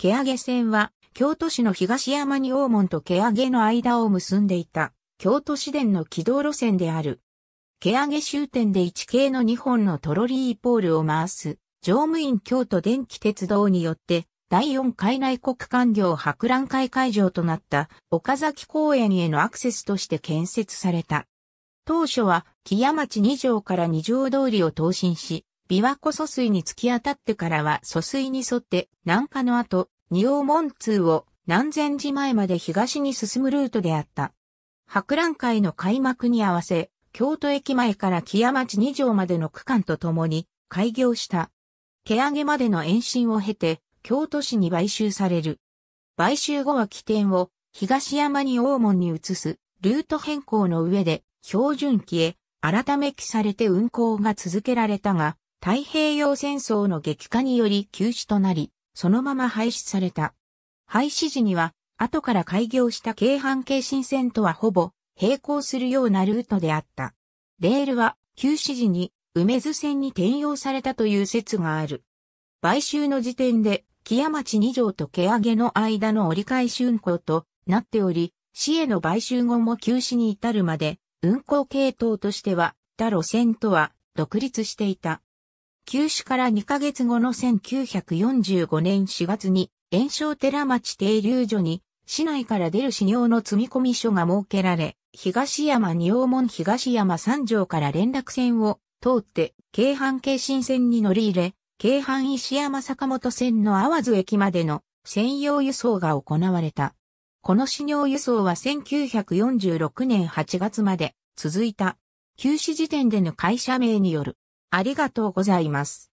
毛上線は、京都市の東山に大門と毛上の間を結んでいた、京都市電の軌道路線である。毛上終点で1系の2本のトロリーポールを回す、乗務員京都電気鉄道によって、第4海内国間業博覧会会場となった岡崎公園へのアクセスとして建設された。当初は、木屋町2条から2条通りを通信し、琵琶湖疎水に突き当たってからは疎水に沿って南下の後、仁王門通を南禅寺前まで東に進むルートであった。博覧会の開幕に合わせ、京都駅前から木屋町二条までの区間とともに開業した。毛上げまでの延伸を経て、京都市に買収される。買収後は起点を東山に大門に移すルート変更の上で標準期へ改め期されて運行が続けられたが、太平洋戦争の激化により休止となり、そのまま廃止された。廃止時には、後から開業した京阪京新線とはほぼ並行するようなルートであった。レールは休止時に梅津線に転用されたという説がある。買収の時点で、木屋町2条と毛上げの間の折り返し運行となっており、市への買収後も休止に至るまで、運行系統としては、他路線とは独立していた。休止から2ヶ月後の1945年4月に、炎症寺町停留所に、市内から出る市尿の積み込み所が設けられ、東山仁王門東山三条から連絡線を通って、京阪京新線に乗り入れ、京阪石山坂本線の淡津駅までの専用輸送が行われた。この市尿輸送は1946年8月まで続いた。休止時点での会社名によるありがとうございます。